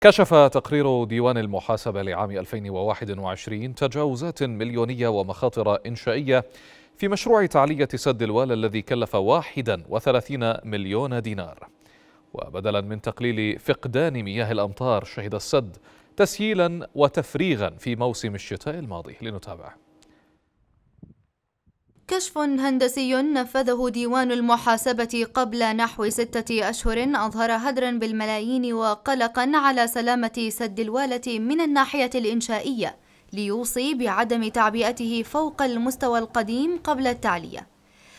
كشف تقرير ديوان المحاسبة لعام 2021 تجاوزات مليونية ومخاطر إنشائية في مشروع تعلية سد الوال الذي كلف 31 مليون دينار وبدلا من تقليل فقدان مياه الأمطار شهد السد تسييلا وتفريغا في موسم الشتاء الماضي لنتابع كشف هندسي نفذه ديوان المحاسبة قبل نحو ستة أشهر أظهر هدرا بالملايين وقلقا على سلامة سد الوالة من الناحية الإنشائية ليوصي بعدم تعبئته فوق المستوى القديم قبل التعلية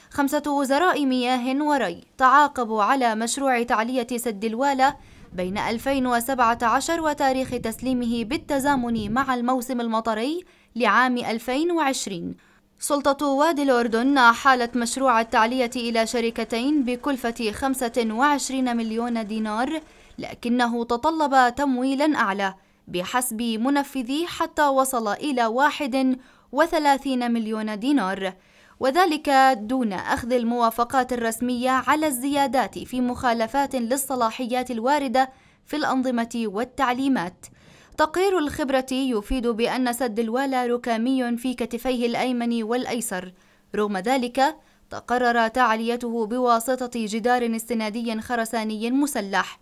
خمسة وزراء مياه وري تعاقبوا على مشروع تعلية سد الوالة بين 2017 وتاريخ تسليمه بالتزامن مع الموسم المطري لعام 2020 سلطة وادي الأردن أحالت مشروع التعلية إلى شركتين بكلفة 25 مليون دينار لكنه تطلب تمويلا أعلى بحسب منفذي حتى وصل إلى 31 مليون دينار وذلك دون أخذ الموافقات الرسمية على الزيادات في مخالفات للصلاحيات الواردة في الأنظمة والتعليمات تقرير الخبرة يفيد بأن سد الوالا ركامي في كتفيه الأيمن والأيسر رغم ذلك تقرر تعليته بواسطة جدار استنادي خرساني مسلح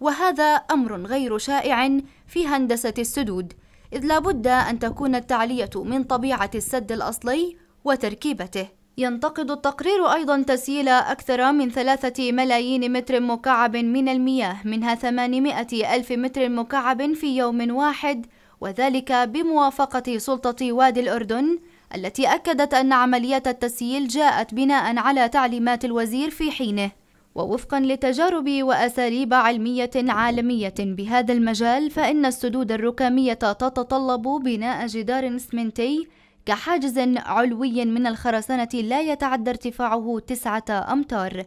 وهذا أمر غير شائع في هندسة السدود إذ لابد أن تكون التعلية من طبيعة السد الأصلي وتركيبته ينتقد التقرير أيضا تسييل أكثر من ثلاثة ملايين متر مكعب من المياه منها ثمانمائة ألف متر مكعب في يوم واحد وذلك بموافقة سلطة وادي الأردن التي أكدت أن عملية التسييل جاءت بناء على تعليمات الوزير في حينه ووفقا لتجارب وأساليب علمية عالمية بهذا المجال فإن السدود الركامية تتطلب بناء جدار اسمنتي كحاجز علوي من الخرسانة لا يتعدى ارتفاعه تسعة أمتار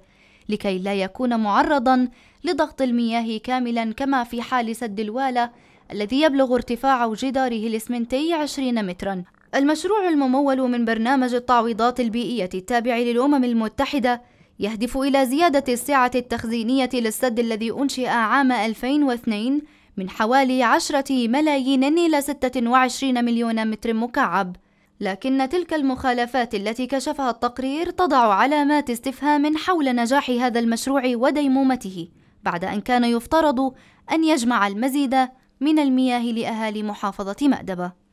لكي لا يكون معرضا لضغط المياه كاملا كما في حال سد الوالة الذي يبلغ ارتفاع جداره الإسمنتي 20 مترا المشروع الممول من برنامج التعويضات البيئية التابع للأمم المتحدة يهدف إلى زيادة السعة التخزينية للسد الذي أنشئ عام 2002 من حوالي 10 ملايين إلى 26 مليون متر مكعب لكن تلك المخالفات التي كشفها التقرير تضع علامات استفهام حول نجاح هذا المشروع وديمومته بعد أن كان يفترض أن يجمع المزيد من المياه لأهالي محافظة مأدبة